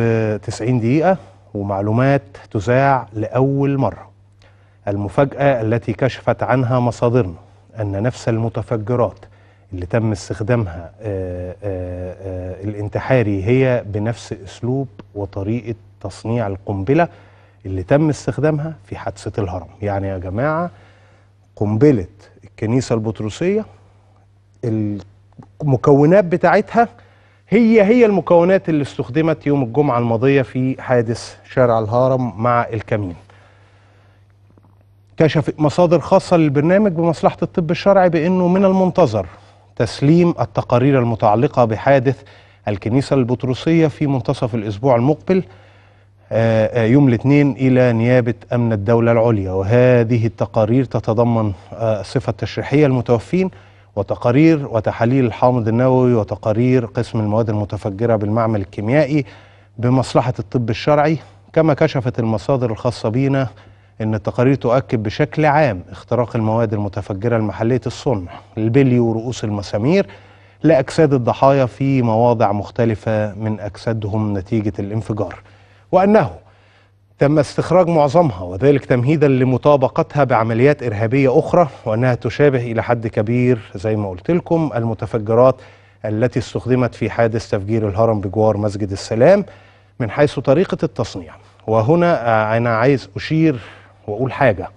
90 دقيقة ومعلومات تذاع لأول مرة المفاجأة التي كشفت عنها مصادرنا أن نفس المتفجرات اللي تم استخدامها آه، آه، آه، الانتحاري هي بنفس أسلوب وطريقة تصنيع القنبلة اللي تم استخدامها في حادثة الهرم يعني يا جماعة قنبلة الكنيسة البطرسية المكونات بتاعتها هي هي المكونات اللي استخدمت يوم الجمعة الماضية في حادث شارع الهرم مع الكمين كشفت مصادر خاصة للبرنامج بمصلحة الطب الشرعي بأنه من المنتظر تسليم التقارير المتعلقة بحادث الكنيسة البطرسية في منتصف الأسبوع المقبل آه، آه، يوم الاثنين إلى نيابة أمن الدولة العليا وهذه التقارير تتضمن آه، صفة تشريحية المتوفين وتقارير وتحاليل الحامض النووي وتقارير قسم المواد المتفجرة بالمعمل الكيميائي بمصلحة الطب الشرعي كما كشفت المصادر الخاصة بينا أن التقارير تؤكد بشكل عام اختراق المواد المتفجرة لمحلية الصنع البلي ورؤوس المسامير لأجساد الضحايا في مواضع مختلفة من أجسادهم نتيجة الانفجار وأنه تم استخراج معظمها وذلك تمهيدا لمطابقتها بعمليات إرهابية أخرى وأنها تشابه إلى حد كبير زي ما قلت لكم المتفجرات التي استخدمت في حادث تفجير الهرم بجوار مسجد السلام من حيث طريقة التصنيع وهنا آه، أنا عايز أشير وأقول حاجة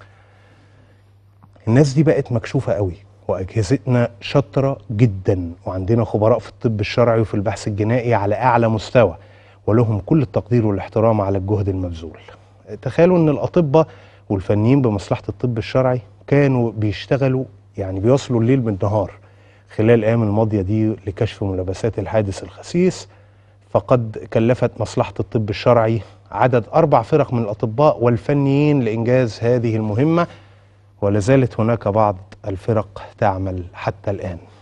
الناس دي بقت مكشوفة قوي وأجهزتنا شاطرة جدا وعندنا خبراء في الطب الشرعي وفي البحث الجنائي على أعلى مستوى ولهم كل التقدير والاحترام على الجهد المبذول تخيلوا ان الاطباء والفنيين بمصلحه الطب الشرعي كانوا بيشتغلوا يعني بيوصلوا الليل بالنهار خلال الايام الماضيه دي لكشف ملابسات الحادث الخسيس فقد كلفت مصلحه الطب الشرعي عدد اربع فرق من الاطباء والفنيين لانجاز هذه المهمه ولا زالت هناك بعض الفرق تعمل حتى الان